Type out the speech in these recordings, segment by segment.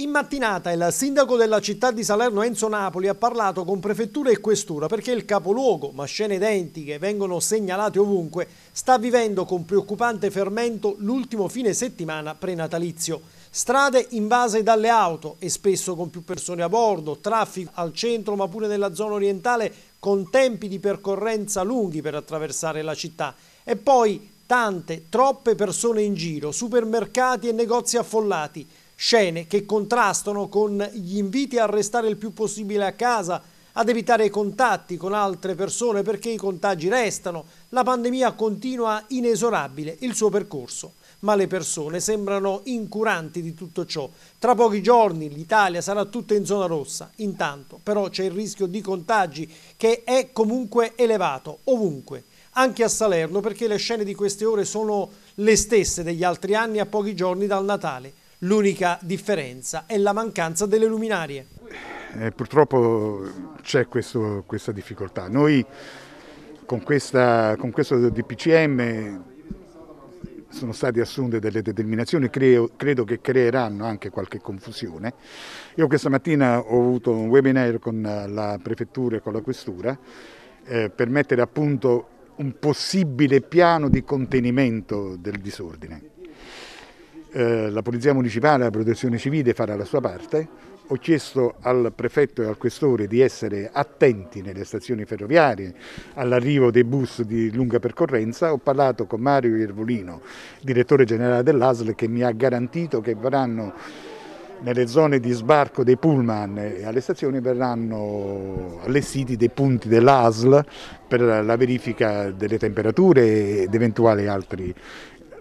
In mattinata il sindaco della città di Salerno Enzo Napoli ha parlato con prefettura e questura perché il capoluogo, ma scene identiche vengono segnalate ovunque, sta vivendo con preoccupante fermento l'ultimo fine settimana prenatalizio. Strade invase dalle auto e spesso con più persone a bordo, traffico al centro ma pure nella zona orientale con tempi di percorrenza lunghi per attraversare la città. E poi tante, troppe persone in giro, supermercati e negozi affollati. Scene che contrastano con gli inviti a restare il più possibile a casa, ad evitare i contatti con altre persone perché i contagi restano. La pandemia continua inesorabile il suo percorso ma le persone sembrano incuranti di tutto ciò. Tra pochi giorni l'Italia sarà tutta in zona rossa. Intanto però c'è il rischio di contagi che è comunque elevato ovunque, anche a Salerno perché le scene di queste ore sono le stesse degli altri anni a pochi giorni dal Natale. L'unica differenza è la mancanza delle luminarie. Eh, purtroppo c'è questa difficoltà. Noi con, questa, con questo DPCM sono state assunte delle determinazioni, credo, credo, che creeranno anche qualche confusione. Io questa mattina ho avuto un webinar con la prefettura e con la questura eh, per mettere a punto un possibile piano di contenimento del disordine. Eh, la Polizia Municipale, la Protezione Civile farà la sua parte. Ho chiesto al prefetto e al questore di essere attenti nelle stazioni ferroviarie all'arrivo dei bus di lunga percorrenza. Ho parlato con Mario Iervolino, direttore generale dell'ASL, che mi ha garantito che verranno nelle zone di sbarco dei pullman e alle stazioni verranno allestiti dei punti dell'ASL per la verifica delle temperature ed eventuali altri,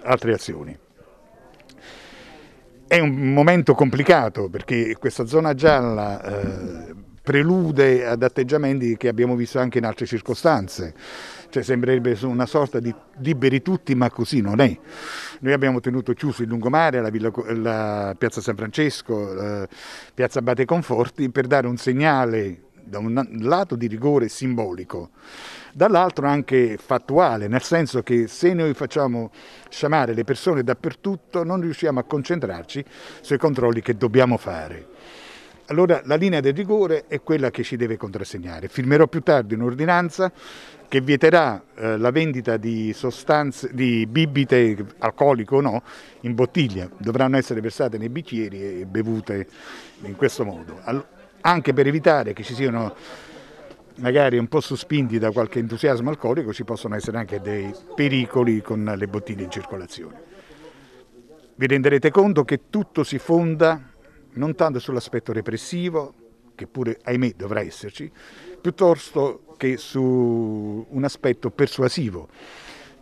altre azioni. È un momento complicato perché questa zona gialla eh, prelude ad atteggiamenti che abbiamo visto anche in altre circostanze. Cioè sembrerebbe una sorta di liberi tutti, ma così non è. Noi abbiamo tenuto chiuso il lungomare, la, Villa, la Piazza San Francesco, eh, Piazza Abate Conforti, per dare un segnale da un lato di rigore simbolico, dall'altro anche fattuale, nel senso che se noi facciamo chiamare le persone dappertutto non riusciamo a concentrarci sui controlli che dobbiamo fare. Allora la linea del rigore è quella che ci deve contrassegnare. Firmerò più tardi un'ordinanza che vieterà eh, la vendita di sostanze, di bibite alcoliche o no, in bottiglia. Dovranno essere versate nei bicchieri e bevute in questo modo. All- anche per evitare che ci siano magari un po' sospinti da qualche entusiasmo alcolico ci possono essere anche dei pericoli con le bottiglie in circolazione. Vi renderete conto che tutto si fonda non tanto sull'aspetto repressivo, che pure ahimè dovrà esserci, piuttosto che su un aspetto persuasivo.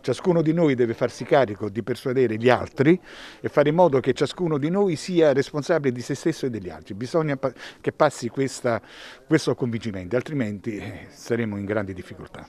Ciascuno di noi deve farsi carico di persuadere gli altri e fare in modo che ciascuno di noi sia responsabile di se stesso e degli altri. Bisogna che passi questa, questo convincimento, altrimenti eh, saremo in grandi difficoltà.